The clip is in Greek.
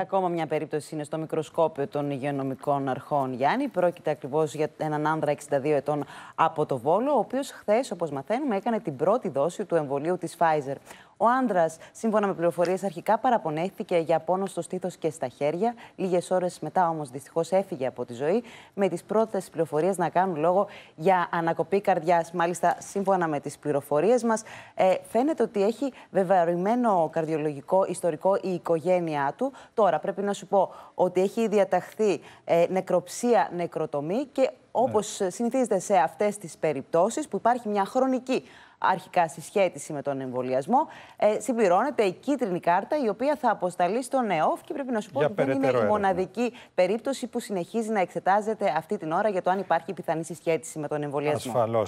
Ακόμα μια περίπτωση είναι στο μικροσκόπιο των υγειονομικών αρχών. Γιάννη, πρόκειται ακριβώς για έναν άνδρα 62 ετών από το Βόλο, ο οποίος χθες, όπως μαθαίνουμε, έκανε την πρώτη δόση του εμβολίου της Pfizer. Ο άντρας, σύμφωνα με πληροφορίες, αρχικά παραπονέθηκε για πόνο στο στήθος και στα χέρια. Λίγες ώρες μετά όμως δυστυχώς έφυγε από τη ζωή, με τις πρώτε πληροφορίες να κάνουν λόγο για ανακοπή καρδιάς. Μάλιστα, σύμφωνα με τις πληροφορίες μας, ε, φαίνεται ότι έχει βεβαρημένο καρδιολογικό ιστορικό η οικογένειά του. Τώρα, πρέπει να σου πω ότι έχει διαταχθεί ε, νεκροψία, νεκροτομή και όπως ε, συνηθίζεται σε αυτές τις περιπτώσεις που υπάρχει μια χρονική αρχικά συσχέτιση με τον εμβολιασμό, ε, συμπληρώνεται η κίτρινη κάρτα η οποία θα αποσταλεί στον ΕΟΦ και πρέπει να σου πω ότι δεν είναι η μοναδική περίπτωση που συνεχίζει να εξετάζεται αυτή την ώρα για το αν υπάρχει πιθανή συσχέτιση με τον εμβολιασμό.